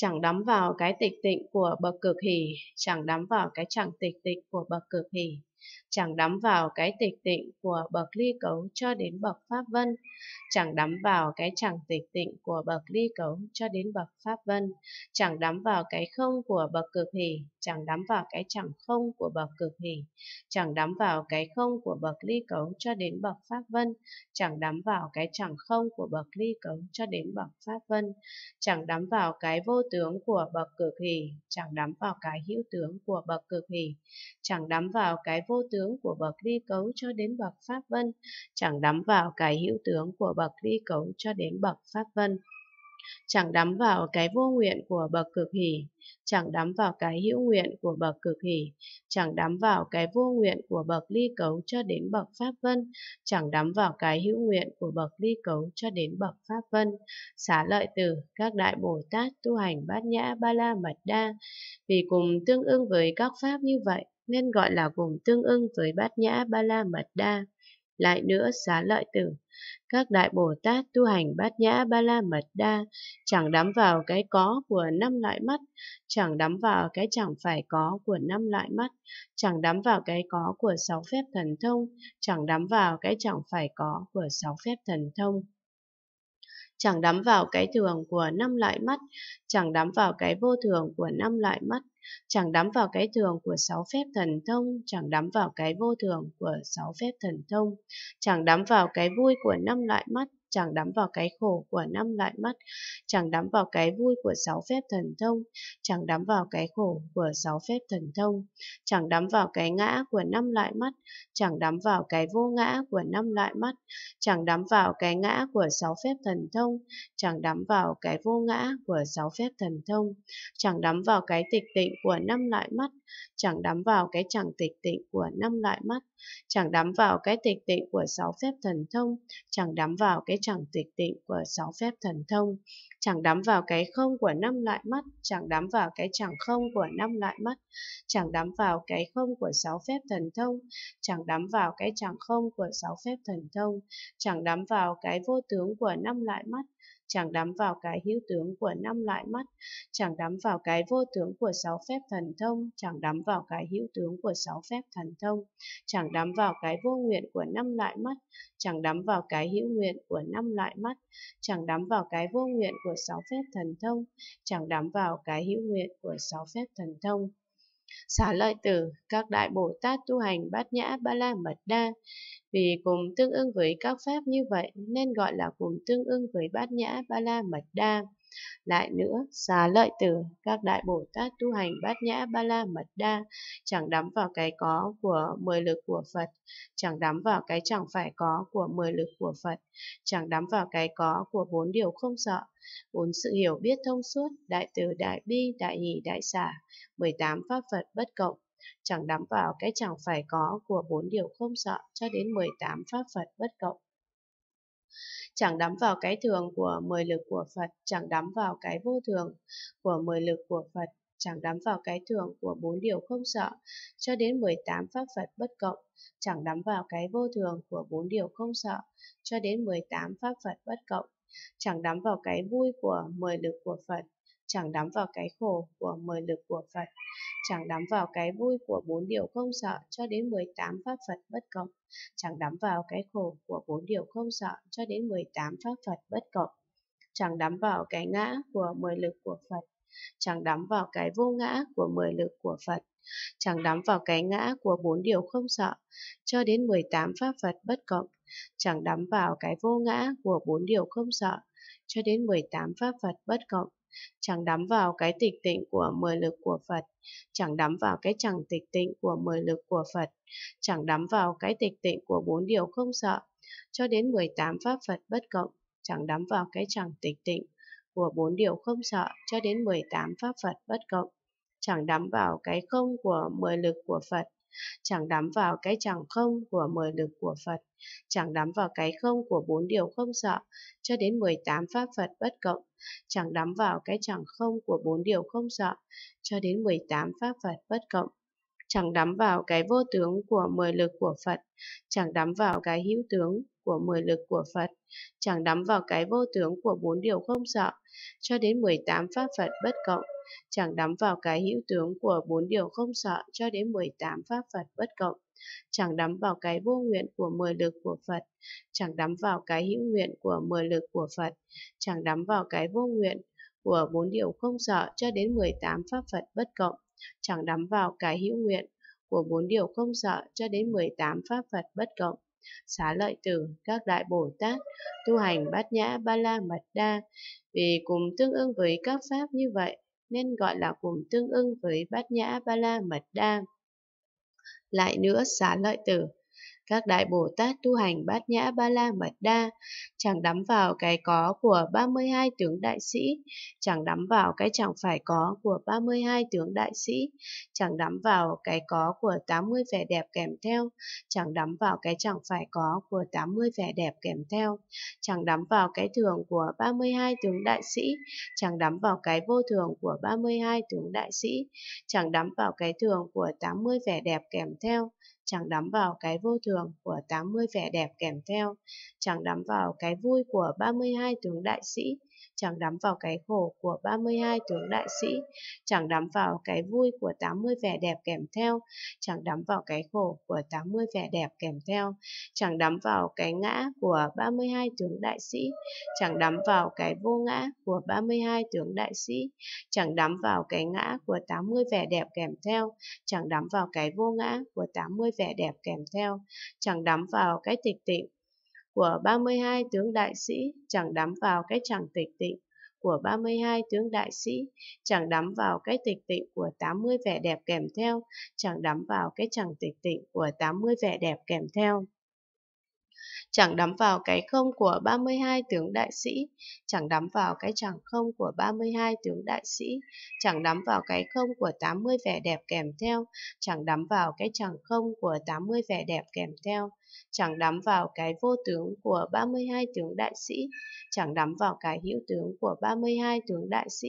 chẳng đắm vào cái tịch tịnh của bậc cực hỷ, chẳng đắm vào cái chẳng tịch tịnh của bậc cực hỷ, chẳng đắm vào cái tịch tịnh của bậc ly cấu cho đến bậc pháp vân, chẳng đắm vào cái chẳng tịch tịnh của bậc ly cấu cho đến bậc pháp vân, chẳng đắm vào cái không của bậc cực hỷ, chẳng đắm vào cái chẳng không của bậc cực hình, chẳng đắm vào cái không của bậc ly cấu cho đến bậc pháp vân, chẳng đắm vào cái chẳng không của bậc ly cấu cho đến bậc pháp vân, chẳng đắm vào cái vô tướng của bậc cực hỷ, chẳng đắm vào cái hữu tướng của bậc cực hỷ, chẳng đắm vào cái vô tướng của bậc ly cấu cho đến bậc pháp vân, chẳng đắm vào cái hữu tướng của bậc ly cấu cho đến bậc pháp vân chẳng đắm vào cái vô nguyện của bậc cực hỷ, chẳng đắm vào cái hữu nguyện của bậc cực hỷ, chẳng đắm vào cái vô nguyện của bậc ly cấu cho đến bậc pháp vân, chẳng đắm vào cái hữu nguyện của bậc ly cấu cho đến bậc pháp vân. Xá lợi từ các đại Bồ Tát tu hành bát nhã ba la mật đa, vì cùng tương ứng với các pháp như vậy nên gọi là cùng tương ứng với bát nhã ba la mật đa lại nữa xá lợi tử. Các đại Bồ Tát tu hành bát nhã ba la mật đa, chẳng đắm vào cái có của năm loại mắt, chẳng đắm vào cái chẳng phải có của năm loại mắt, chẳng đắm vào cái có của sáu phép thần thông, chẳng đắm vào cái chẳng phải có của sáu phép thần thông chẳng đắm vào cái thường của năm loại mắt, chẳng đắm vào cái vô thường của năm loại mắt, chẳng đắm vào cái thường của sáu phép thần thông, chẳng đắm vào cái vô thường của sáu phép thần thông, chẳng đắm vào cái vui của năm loại mắt, chẳng đắm vào cái khổ của năm lại mắt, chẳng đắm vào cái vui của sáu phép thần thông, chẳng đắm vào cái khổ của sáu phép thần thông, chẳng đắm vào cái ngã của năm lại mắt, chẳng đắm vào cái vô ngã của năm lại mắt, chẳng đắm vào cái ngã của sáu phép thần thông, chẳng đắm vào cái vô ngã của sáu phép thần thông, chẳng đắm vào cái tịch tịnh của năm lại mắt, chẳng đắm vào cái chẳng tịch tịnh của năm lại mắt, chẳng đắm vào cái tịch tịnh của sáu phép thần thông, chẳng đắm vào cái chẳng tịch tịnh của sáu phép thần thông, chẳng đắm vào cái không của năm loại mắt, chẳng đắm vào cái chẳng không của năm loại mắt, chẳng đắm vào cái không của sáu phép thần thông, chẳng đắm vào cái chẳng không của sáu phép thần thông, chẳng đắm vào cái vô tướng của năm loại mắt, chẳng đắm vào cái hữu tướng của năm loại mắt, chẳng đắm vào cái vô tướng của sáu phép thần thông, chẳng đắm vào cái hữu tướng của sáu phép thần thông, chẳng đắm vào cái vô nguyện của năm loại mắt, chẳng đắm vào cái hữu nguyện của năm loại mắt, chẳng đắm vào cái vô nguyện của sáu phép thần thông, chẳng đắm vào cái hữu nguyện của sáu phép thần thông xả lợi tử, các đại Bồ Tát tu hành bát nhã ba la mật đa. Vì cùng tương ứng với các pháp như vậy nên gọi là cùng tương ứng với bát nhã ba la mật đa. Lại nữa, xá lợi tử, các đại Bồ Tát tu hành bát nhã ba la mật đa, chẳng đắm vào cái có của mười lực của Phật, chẳng đắm vào cái chẳng phải có của mười lực của Phật, chẳng đắm vào cái có của bốn điều không sợ, bốn sự hiểu biết thông suốt, đại từ đại bi, đại hỷ đại xả, 18 pháp Phật bất cộng, chẳng đắm vào cái chẳng phải có của bốn điều không sợ cho đến 18 pháp Phật bất cộng chẳng đắm vào cái thường của mười lực của Phật, chẳng đắm vào cái vô thường của mười lực của Phật, chẳng đắm vào cái thường của bốn điều không sợ, cho đến 18 pháp Phật bất cộng, chẳng đắm vào cái vô thường của bốn điều không sợ, cho đến 18 pháp Phật bất cộng, chẳng đắm vào cái vui của mười lực của Phật, chẳng đắm vào cái khổ của mười lực của Phật, chẳng đắm vào cái vui của bốn điều không sợ cho đến 18 pháp Phật bất cộng chẳng đắm vào cái khổ của bốn điều không sợ cho đến 18 pháp Phật bất cộng. chẳng đắm vào cái ngã của 10 lực của Phật. chẳng đắm vào cái vô ngã của 10 lực của Phật. chẳng đắm vào cái ngã của bốn điều không sợ cho đến 18 pháp Phật bất cộng. chẳng đắm vào cái vô ngã của bốn điều không sợ cho đến 18 pháp Phật bất cộng chẳng đắm vào cái tịch tịnh của mười lực của Phật, chẳng đắm vào cái chẳng tịch tịnh của mười lực của Phật, chẳng đắm vào cái tịch tịnh của bốn điều không sợ, cho đến 18 pháp Phật bất cộng, chẳng đắm vào cái chẳng tịch tịnh của bốn điều không sợ cho đến 18 pháp Phật bất cộng, chẳng đắm vào cái không của mười lực của Phật, Chẳng đắm vào cái chẳng không của mười lực của Phật, chẳng đắm vào cái không của bốn điều không sợ, cho đến mười tám pháp Phật bất cộng, chẳng đắm vào cái chẳng không của bốn điều không sợ, cho đến mười tám pháp Phật bất cộng chẳng đắm vào cái vô tướng của mười lực của Phật, chẳng đắm vào cái hữu tướng của mười lực của Phật, chẳng đắm vào cái vô tướng của bốn điều không sợ, cho đến mười tám pháp Phật bất cộng, chẳng đắm vào cái hữu tướng của bốn điều không sợ cho đến mười tám pháp Phật bất cộng, chẳng đắm vào cái vô nguyện của mười lực của Phật, chẳng đắm vào cái hữu nguyện của mười lực của Phật, chẳng đắm vào cái vô nguyện của bốn điều không sợ cho đến 18 pháp Phật bất cộng, chẳng đắm vào cái hữu nguyện của bốn điều không sợ cho đến 18 pháp Phật bất cộng. Xá lợi tử, các đại Bồ Tát, tu hành bát nhã ba la mật đa, vì cùng tương ưng với các pháp như vậy, nên gọi là cùng tương ưng với bát nhã ba la mật đa. Lại nữa xá lợi tử, các đại Bồ Tát tu hành bát nhã ba la mật đa, chẳng đắm vào cái có của 32 tướng đại sĩ, chẳng đắm vào cái chẳng phải có của 32 tướng đại sĩ, chẳng đắm vào cái có của 80 vẻ đẹp kèm theo, chẳng đắm vào cái chẳng phải có của 80 vẻ đẹp kèm theo, chẳng đắm vào cái thường của 32 tướng đại sĩ, chẳng đắm vào cái vô thường của 32 tướng đại sĩ, chẳng đắm vào cái thường của 80 vẻ đẹp kèm theo, chẳng đắm vào cái vô thường của 80 vẻ đẹp kèm theo, chẳng đắm vào cái vui của 32 tướng đại sĩ, chẳng đắm vào cái khổ của 32 tướng đại sĩ, chẳng đắm vào cái vui của 80 vẻ đẹp kèm theo, chẳng đắm vào cái khổ của 80 vẻ đẹp kèm theo, chẳng đắm vào cái ngã của 32 tướng đại sĩ, chẳng đắm vào cái vô ngã của 32 tướng đại sĩ, chẳng đắm vào cái ngã của 80 vẻ đẹp kèm theo, chẳng đắm vào cái vô ngã của 80 vẻ đẹp kèm theo, chẳng đắm vào cái tịch tịnh của 32 tướng đại sĩ chẳng đắm vào cái chẳng tịch tịnh của 32 tướng đại sĩ, chẳng đắm vào cái tịch tịnh của 80 vẻ đẹp kèm theo, chẳng đắm vào cái chẳng tịch tịnh của 80 vẻ đẹp kèm theo. Chẳng đắm vào cái không của 32 tướng đại sĩ, chẳng đắm vào cái chẳng không của 32 tướng đại sĩ, chẳng đắm vào cái không của 80 vẻ đẹp kèm theo, chẳng đắm vào cái chẳng không của 80 vẻ đẹp kèm theo, chẳng đắm vào cái vô tướng của 32 tướng đại sĩ, chẳng đắm vào cái hữu tướng của 32 tướng đại sĩ,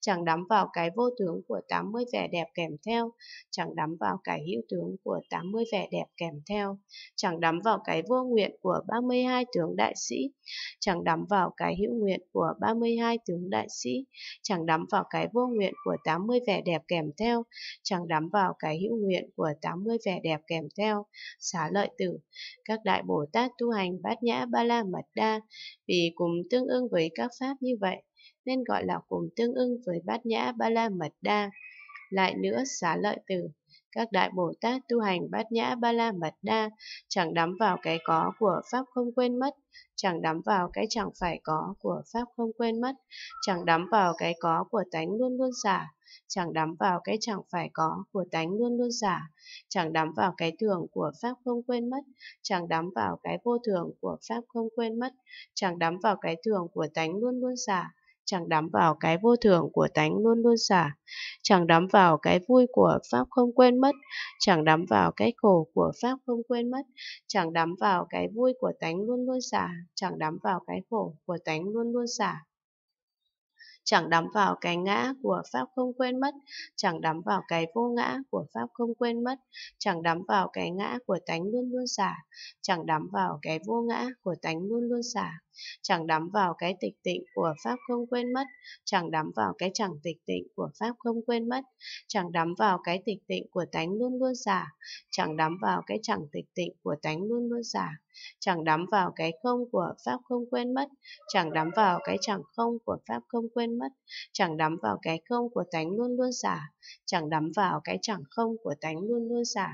chẳng đắm vào cái vô tướng của 80 vẻ đẹp kèm theo, chẳng đắm vào cái hữu tướng của 80 vẻ đẹp kèm theo, chẳng đắm vào cái vô nguyện của 32 tướng đại sĩ, chẳng đắm vào cái hữu nguyện của 32 tướng đại sĩ, chẳng đắm vào cái vô nguyện của 80 vẻ đẹp kèm theo, chẳng đắm vào cái hữu nguyện của 80 vẻ đẹp kèm theo, xá lợi tử các đại Bồ Tát tu hành bát nhã ba la mật đa vì cùng tương ưng với các pháp như vậy, nên gọi là cùng tương ưng với bát nhã ba la mật đa. Lại nữa xá lợi tử, các đại Bồ Tát tu hành bát nhã ba la mật đa, chẳng đắm vào cái có của Pháp không quên mất, chẳng đắm vào cái chẳng phải có của Pháp không quên mất, chẳng đắm vào cái có của tánh luôn luôn giả, chẳng đắm vào cái chẳng phải có của tánh luôn luôn giả, chẳng đắm vào cái thường của Pháp không quên mất, chẳng đắm vào cái vô thường của Pháp không quên mất, chẳng đắm vào cái thường của tánh luôn luôn giả, chẳng đắm vào cái vô thường của tánh luôn luôn xả, chẳng đắm vào cái vui của pháp không quên mất, chẳng đắm vào cái khổ của pháp không quên mất, chẳng đắm vào cái vui của tánh luôn luôn xả, chẳng đắm vào cái khổ của tánh luôn luôn xả chẳng đắm vào cái ngã của pháp không quên mất, chẳng đắm vào cái vô ngã của pháp không quên mất, chẳng đắm vào cái ngã của tánh luôn luôn xả, chẳng đắm vào cái vô ngã của tánh luôn luôn xả, chẳng đắm vào cái tịch tịnh của pháp không quên mất chẳng đắm vào cái chẳng tịch tịnh của pháp không quên mất chẳng đắm vào cái tịch tịnh của tánh luôn luôn giả chẳng đắm vào cái chẳng tịch tịnh của tánh luôn luôn giả chẳng đắm vào cái không của pháp không quên mất chẳng đắm vào cái chẳng không của pháp không quên mất chẳng đắm vào cái không của tánh luôn luôn giả chẳng đắm vào cái chẳng không của tánh luôn luôn giả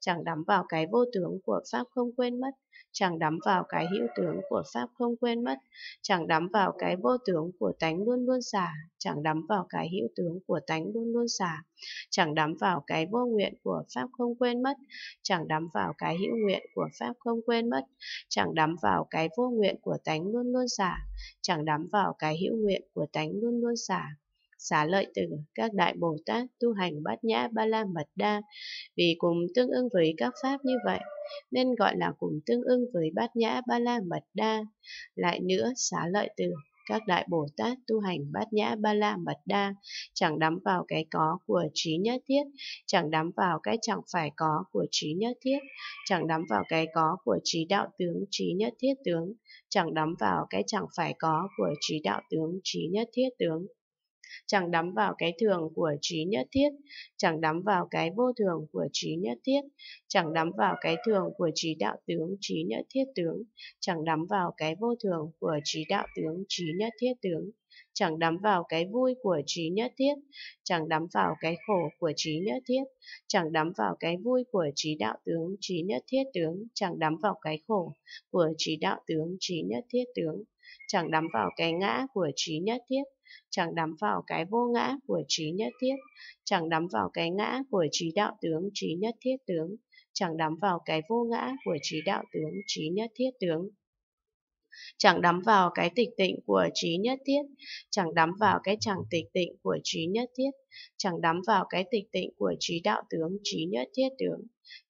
chẳng đắm vào cái vô tướng của pháp không quên mất chẳng đắm vào cái hữu tướng của pháp không quên mất chẳng đắm vào cái vô tướng của tánh luôn luôn xả chẳng đắm vào cái hữu tướng của tánh luôn luôn xả chẳng đắm vào cái vô nguyện của pháp không quên mất chẳng đắm vào cái hữu nguyện của pháp không quên mất chẳng đắm vào cái vô nguyện của tánh luôn luôn xả chẳng đắm vào cái hữu nguyện của tánh luôn luôn xả xả lợi từ các đại Bồ Tát tu hành bát nhã ba la mật đa, vì cùng tương ứng với các pháp như vậy, nên gọi là cùng tương ứng với bát nhã ba la mật đa. Lại nữa, xả lợi từ các đại Bồ Tát tu hành bát nhã ba la mật đa, chẳng đắm vào cái có của trí nhất thiết, chẳng đắm vào cái chẳng phải có của trí nhất thiết, chẳng đắm vào cái có của trí đạo tướng trí nhất thiết tướng, chẳng đắm vào cái chẳng phải có của trí đạo tướng trí nhất thiết tướng chẳng đắm vào cái thường của trí nhất thiết, chẳng đắm vào cái vô thường của trí nhất thiết, chẳng đắm vào cái thường của trí đạo tướng, trí nhất thiết tướng, chẳng đắm vào cái vô thường của trí đạo tướng, trí nhất thiết tướng chẳng đắm vào cái vui của trí nhất thiết, chẳng đắm vào cái khổ của trí nhất thiết, chẳng đắm vào cái vui của trí đạo tướng, trí nhất thiết tướng, chẳng đắm vào cái khổ của trí đạo tướng, trí nhất thiết tướng, chẳng đắm vào cái ngã của trí nhất thiết, chẳng đắm vào cái vô ngã của trí nhất thiết, chẳng đắm vào cái ngã của trí đạo tướng trí nhất thiết tướng, chẳng đắm vào cái vô ngã của trí đạo tướng trí nhất thiết tướng chẳng đắm vào cái tịch tịnh của trí nhất thiết, chẳng đắm vào cái chẳng tịch tịnh của trí nhất thiết, chẳng đắm vào cái tịch tịnh của trí đạo tướng trí nhất thiết tướng,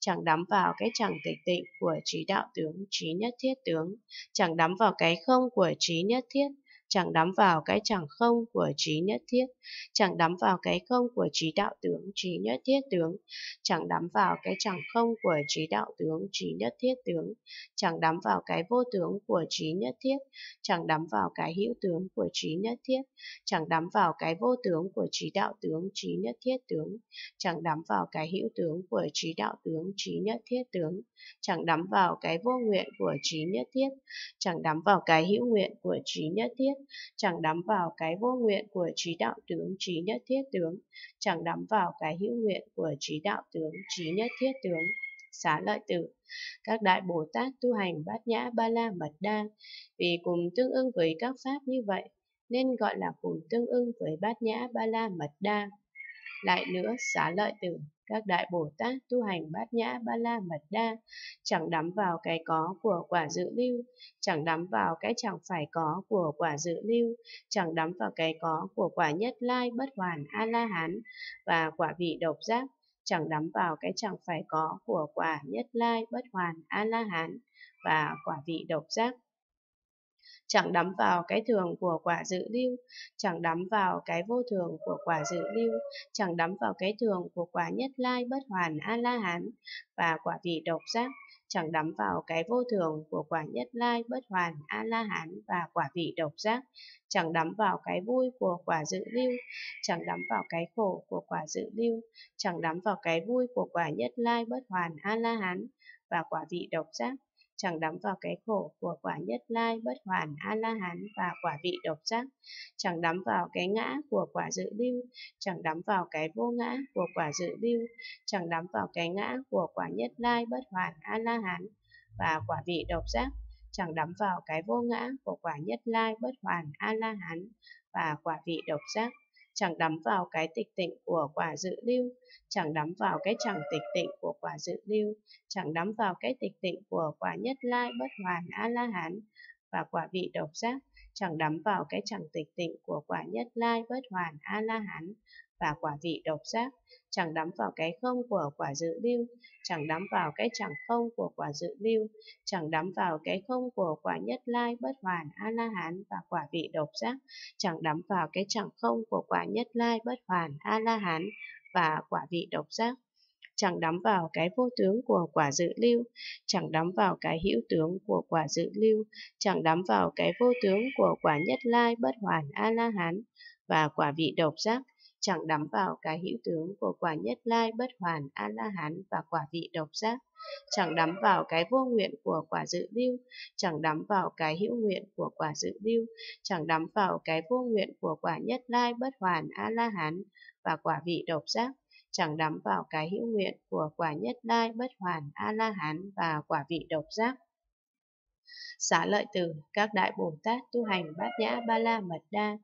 chẳng đắm vào cái chẳng tịch tịnh của trí đạo tướng trí nhất thiết tướng, chẳng đắm vào cái không của trí nhất thiết, chẳng đắm vào cái chẳng không của trí nhất thiết, chẳng đắm vào cái không của trí đạo tướng, trí nhất thiết tướng, chẳng đắm vào cái chẳng không của trí đạo tướng, trí nhất thiết tướng, chẳng đắm vào cái vô tướng của trí nhất thiết, chẳng đắm vào cái hữu tướng của trí nhất thiết, chẳng đắm vào cái vô tướng của trí đạo tướng, trí nhất thiết tướng, chẳng đắm vào cái hữu tướng của trí đạo tướng, trí nhất thiết tướng, chẳng đắm vào cái vô nguyện của trí nhất thiết, chẳng đắm vào cái hữu nguyện của trí nhất thiết, chẳng đắm vào cái vô nguyện của trí đạo tướng trí nhất thiết tướng chẳng đắm vào cái hữu nguyện của trí đạo tướng trí nhất thiết tướng xá lợi tử các đại bồ tát tu hành bát nhã ba la mật đa vì cùng tương ưng với các pháp như vậy nên gọi là cùng tương ưng với bát nhã ba la mật đa lại nữa xá lợi tử các đại Bồ Tát tu hành bát nhã ba la mật đa, chẳng đắm vào cái có của quả dự lưu, chẳng đắm vào cái chẳng phải có của quả dự lưu, chẳng đắm vào cái có của quả nhất lai bất hoàn A-la-hán và quả vị độc giác, chẳng đắm vào cái chẳng phải có của quả nhất lai bất hoàn A-la-hán và quả vị độc giác chẳng đắm vào cái thường của quả dự lưu, chẳng đắm vào cái vô thường của quả dự lưu, chẳng đắm vào cái thường của quả nhất lai bất hoàn A-la-hán và quả vị độc giác, chẳng đắm vào cái vô thường của quả nhất lai bất hoàn A-la-hán và quả vị độc giác, chẳng đắm vào cái vui của quả dự lưu, chẳng đắm vào cái khổ của quả dự lưu, chẳng đắm vào cái vui của quả nhất lai bất hoàn A-la-hán và quả vị độc giác, chẳng đắm vào cái khổ của quả nhất lai bất hoàn a la hán và quả vị độc giác chẳng đắm vào cái ngã của quả dự lưu chẳng đắm vào cái vô ngã của quả dự lưu chẳng đắm vào cái ngã của quả nhất lai bất hoàn a la hán và quả vị độc giác chẳng đắm vào cái vô ngã của quả nhất lai bất hoàn a la hán và quả vị độc giác chẳng đắm vào cái tịch tịnh của quả dự lưu, chẳng đắm vào cái chẳng tịch tịnh của quả dự lưu, chẳng đắm vào cái tịch tịnh của quả nhất lai bất hoàn a la hán và quả vị độc giác, chẳng đắm vào cái chẳng tịch tịnh của quả nhất lai bất hoàn a la hán và quả vị độc giác, chẳng đắm vào cái không của quả dự lưu, chẳng đắm vào cái chẳng không của quả dự lưu, chẳng đắm vào cái không của quả nhất lai bất hoàn a la hán và quả vị độc giác, chẳng đắm vào cái chẳng không của quả nhất lai bất hoàn a la hán và quả vị độc giác chẳng đắm vào cái vô tướng của quả dự lưu, chẳng đắm vào cái hữu tướng của quả dự lưu, chẳng đắm vào cái vô tướng của quả nhất lai bất hoàn a la hán và quả vị độc giác, chẳng đắm vào cái hữu tướng của quả nhất lai bất hoàn a la hán và quả vị độc giác chẳng đắm vào cái vô nguyện của quả dự lưu chẳng đắm vào cái hữu nguyện của quả dự lưu chẳng đắm vào cái vô nguyện của quả nhất lai bất hoàn a la hán và quả vị độc giác chẳng đắm vào cái hữu nguyện của quả nhất lai bất hoàn a la hán và quả vị độc giác xả lợi tử, các đại Bồ Tát tu hành bát nhã ba la mật đa,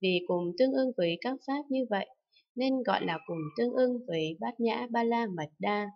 vì cùng tương ưng với các pháp như vậy, nên gọi là cùng tương ưng với bát nhã ba la mật đa.